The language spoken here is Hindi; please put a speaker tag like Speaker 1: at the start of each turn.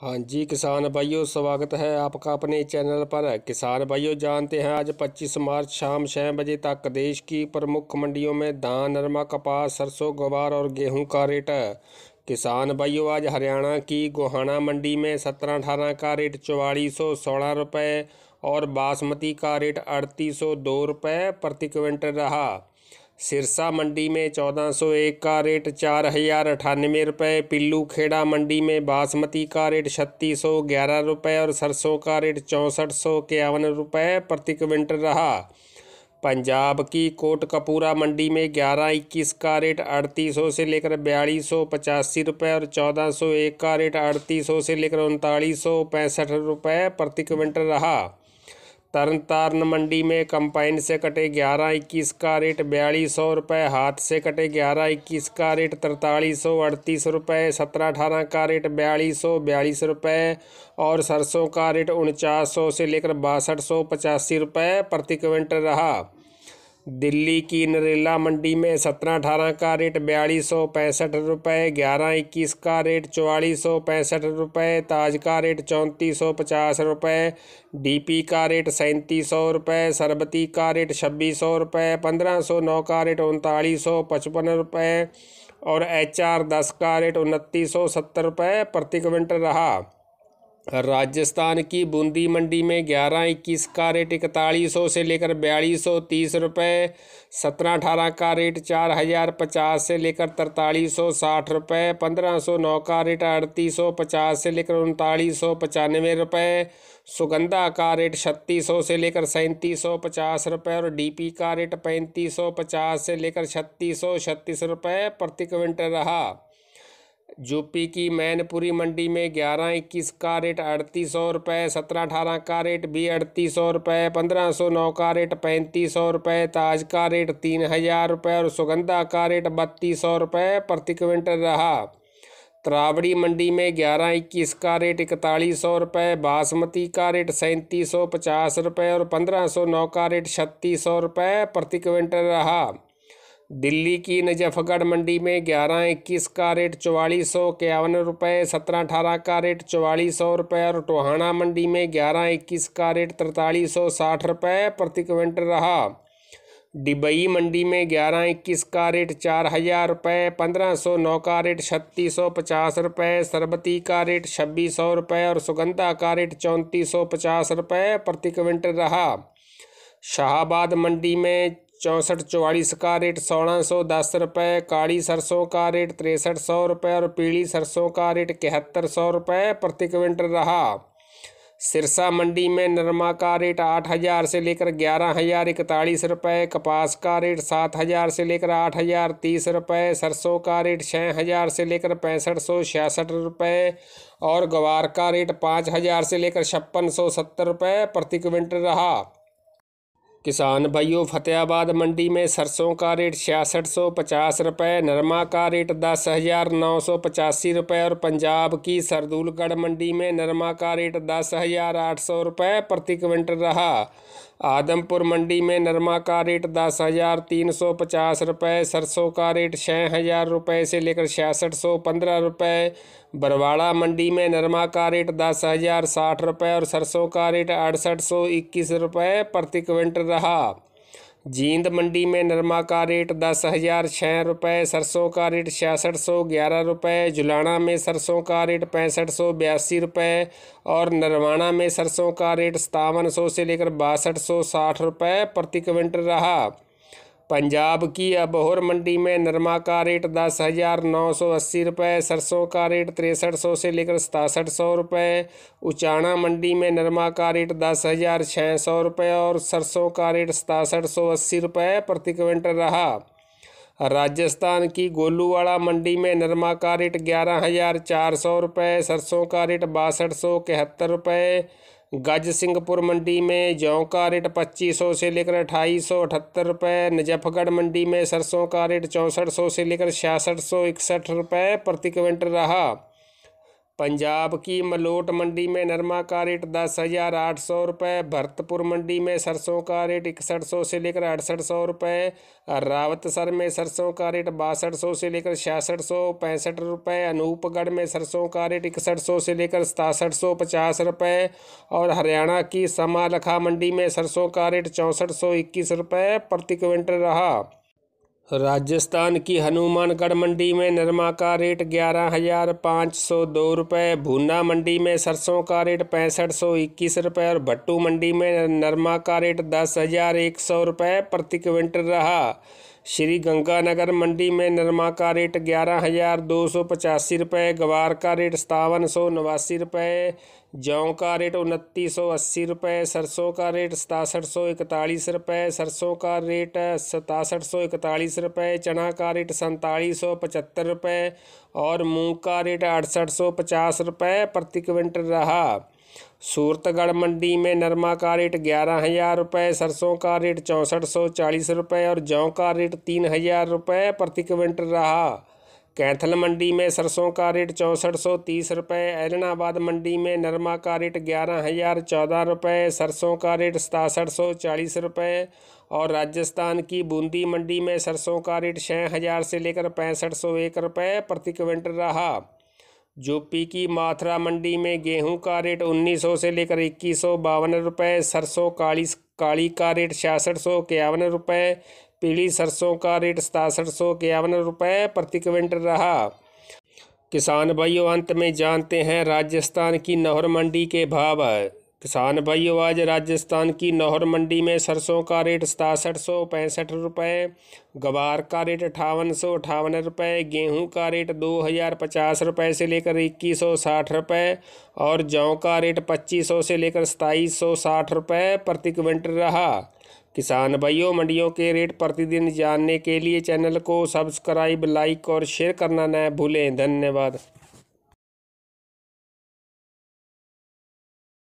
Speaker 1: हाँ जी किसान भाइयों स्वागत है आपका अपने चैनल पर किसान भाइयों जानते हैं आज 25 मार्च शाम छः बजे तक देश की प्रमुख मंडियों में धान नरमा कपास सरसों गवार और गेहूं का रेट किसान भाइयों आज हरियाणा की गोहाना मंडी में सत्रह अठारह का रेट चौवालीस सौ सोलह रुपये और बासमती का रेट अड़तीस सौ दो रुपये प्रति क्विंटल रहा सिरसा मंडी में चौदह सौ एक का रेट चार हजार अठानवे रुपये पिल्लू खेड़ा मंडी में बासमती का रेट छत्तीस सौ ग्यारह रुपये और सरसों का रेट चौंसठ सौ इक्यावन रुपये प्रति क्विंटल रहा पंजाब की कोट कपूरा मंडी में ग्यारह इक्कीस का रेट अड़तीस सौ से लेकर बयालीस सौ पचासी रुपये और चौदह सौ एक का रेट अड़तीस सौ से लेकर उनतालीस सौ पैंसठ रुपये प्रति क्विंटल रहा तरन तारण मंडी में कंपाइन से कटे ग्यारह इक्कीस का रेट बयालीस सौ रुपये हाथ से कटे ग्यारह इक्कीस का रेट तरतालीस सौ अड़तीस रुपये सत्रह अठारह का रेट बयालीस सौ बयालीस रुपये और सरसों का रेट उनचास सौ से लेकर बासठ सौ पचासी रुपये प्रति क्विंटल रहा दिल्ली की नरेला मंडी में सत्रह अठारह का रेट बयालीस सौ पैंसठ रुपये ग्यारह इक्कीस का रेट चौवालीस सौ पैंसठ रुपये ताज का रेट चौंतीस सौ पचास रुपये डीपी का रेट सैंतीस सौ रुपये सरबती का रेट छब्बीस सौ रुपये पंद्रह सौ नौ का रेट उनतालीस सौ पचपन रुपये और एच आर दस का रेट उनतीस सौ सत्तर रुपये प्रति क्विंटल रहा राजस्थान की बूंदी मंडी में ग्यारह इक्कीस का रेट इकतालीस सौ से लेकर बयालीस सौ तीस रुपये सत्रह अठारह का रेट चार हज़ार पचास से लेकर तरतालीस सौ साठ रुपये पंद्रह सौ नौ का रेट अड़तीस सौ पचास से लेकर उनतालीस सौ पचानवे रुपये सुगंधा का रेट छत्तीस सौ से लेकर सैंतीस सौ पचास रुपये और डीपी का रेट पैंतीस सौ पचास से लेकर छत्तीस सौ छत्तीस रुपये प्रति क्विंटल रहा यूपी की मैनपुरी मंडी में ग्यारह इक्कीस का रेट अड़तीस सौ रुपये सत्रह अठारह का रेट भी अड़तीस सौ रुपये पंद्रह सौ नौ का रेट पैंतीस सौ रुपये ताज का रेट तीन हज़ार रुपये और सुगंधा का रेट बत्तीस सौ रुपये प्रति क्विंटल रहा त्रावड़ी मंडी में ग्यारह इक्कीस का रेट इकतालीस सौ रुपये बासमती का रेट सैंतीस सौ पचास रुपये और पंद्रह सौ नौ का रेट छत्तीस सौ रुपये प्रति क्विंटल रहा दिल्ली की नजफगढ़ मंडी में ग्यारह इक्कीस का रेट चौवालीस सौ इक्यावन रुपये सत्रह अठारह का रेट चौवालीस सौ रुपये और टोहाना मंडी में ग्यारह इक्कीस का रेट तरतालीस सौ साठ रुपये प्रति क्विंटल रहा डिबई मंडी में ग्यारह इक्कीस का रेट चार हज़ार रुपये पंद्रह सौ नौ का रेट छत्तीस सौ पचास रुपये सरबती का रेट छब्बीस सौ रुपये और सुगंधा का रेट चौंतीस सौ पचास रुपये प्रति क्विंटल रहा शाहबाद मंडी में चौंसठ चौवालीस का रेट सोलह सौ दस रुपये काली सरसों का रेट तिरसठ सौ रुपये और पीली सरसों का रेट इकहत्तर सौ रुपये प्रति क्विंटल रहा सिरसा मंडी में नरमा का रेट आठ हज़ार से लेकर ग्यारह हज़ार इकतालीस रुपये कपास का रेट सात हज़ार से लेकर आठ हज़ार तीस रुपये सरसों का रेट छः हज़ार से लेकर पैंसठ सौ छियासठ रुपये और गवार का रेट पाँच हज़ार से लेकर छप्पन सौ सत्तर रुपये प्रति क्विंटल रहा किसान भाइयों फतेहाबाद मंडी में सरसों का रेट छियासठ सौ पचास रुपये नरमा का रेट दस हज़ार नौ सौ पचासी रुपये और पंजाब की सरदूलगढ़ मंडी में नरमा का रेट दस हज़ार आठ सौ रुपये प्रति क्विंटल रहा आदमपुर मंडी में नरमा का रेट दस हज़ार तीन सौ पचास रुपये सरसों का रेट छः हज़ार रुपये से लेकर छियासठ सौ पंद्रह रुपये बरवाड़ा मंडी में नरमा का रेट दस हज़ार साठ रुपये और सरसों का रेट अड़सठ सौ इक्कीस रुपये प्रति क्विंटल रहा जींद मंडी में नरमा का रेट दस हज़ार छः रुपये सरसों का रेट छियासठ सौ ग्यारह रुपये जुलाना में सरसों का रेट पैंसठ सौ बयासी रुपये और नरवाना में सरसों का रेट सतावन सौ से लेकर बासठ सौ साठ रुपये प्रति क्विंटल रहा पंजाब की अबहोर मंडी में नरमा का रेट दस हज़ार नौ सौ अस्सी रुपये सरसों का रेट तिरसठ सौ से लेकर सतासठ सौ रुपये उचाणा मंडी में नरमा का रेट दस हज़ार छः सौ रुपये और सरसों का रेट सतासठ सौ अस्सी रुपये प्रति क्विंटल रहा राजस्थान की गोलूवाड़ा मंडी में नरमा का रेट ग्यारह हज़ार चार सौ रुपये सरसों का रेट बासठ सौ इकहत्तर रुपये गज सिंहपुर मंडी में जौ का रेट पच्चीस सौ से लेकर अठाईस सौ अठहत्तर रुपये नजफगढ़ मंडी में सरसों का रेट चौंसठ सौ से लेकर छियासठ सौ इकसठ रुपये प्रति क्विंटल रहा पंजाब की मलोट मंडी में नरमा का रेट दस हज़ार आठ सौ रुपये भरतपुर मंडी में सरसों का रेट इकसठ सौ से लेकर अड़सठ सौ रुपये रावतसर में सरसों का रेट बासठ सौ से लेकर छियासठ सौ पैंसठ रुपये अनूपगढ़ में सरसों का रेट इकसठ सौ से लेकर सतासठ सौ पचास रुपये और हरियाणा की समालखा मंडी में सरसों का रेट चौंसठ सौ इक्कीस रुपये प्रति क्विंटल रहा राजस्थान की हनुमानगढ़ मंडी में नरमा का रेट ग्यारह हजार पाँच सौ दो रुपये भूना मंडी में सरसों का रेट पैंसठ सौ इक्कीस रुपये और भट्टू मंडी में नरमा का रेट दस हजार एक सौ रुपये प्रति क्विंटल रहा श्री गंगानगर मंडी में नरमा का रेट ग्यारह हज़ार दो सौ पचासी रुपये गवार का रेट सतावन सौ नवासी रुपये जौ का रेट उनतीस सौ अस्सी रुपये सरसों का रेट सतासठ सौ इकतालीस रुपये सरसों का रेट सतासठ सौ इकतालीस रुपये चना का रेट सैंतालीस सौ पचहत्तर रुपये और मूंग का रेट अड़सठ सौ पचास रुपये प्रति क्विंटल रहा सूरतगढ़ मंडी में नरमा का रेट ग्यारह हज़ार रुपये सरसों का रेट चौंसठ सौ चालीस रुपये और जौ का रेट तीन हज़ार रुपये प्रति क्विंटल रहा कैथल मंडी में सरसों का रेट चौंसठ सौ तीस रुपये एलनाबाद मंडी में नरमा का रेट ग्यारह हज़ार चौदह रुपये सरसों का रेट सतासठ सौ चालीस रुपये और राजस्थान की बूंदी मंडी में सरसों का रेट छः हज़ार से लेकर पैंसठ सौ एक रुपये प्रति क्विंटल रहा यूपी की माथुरा मंडी में गेहूं का रेट उन्नीस सौ से लेकर इक्कीस सौ बावन रुपये सरसों काली काली का रेट छियासठ सौ इक्यावन रुपये पीली सरसों का रेट सतासठ सौ इक्यावन रुपये प्रति क्विंटल रहा किसान भाइयों अंत में जानते हैं राजस्थान की नहर मंडी के भाव किसान भाइयों आज राजस्थान की नौहर मंडी में सरसों का रेट सतासठ सौ पैंसठ रुपये गवार का रेट अठावन सौ अठावन रुपये गेहूँ का रेट दो हज़ार पचास रुपये से लेकर इक्कीस सौ साठ रुपये और जौ का रेट पच्चीस सौ से लेकर सताईस सौ साठ रुपये प्रति क्विंटल रहा किसान भाइयों मंडियों के रेट प्रतिदिन जानने के लिए चैनल को सब्सक्राइब लाइक और शेयर करना न भूलें धन्यवाद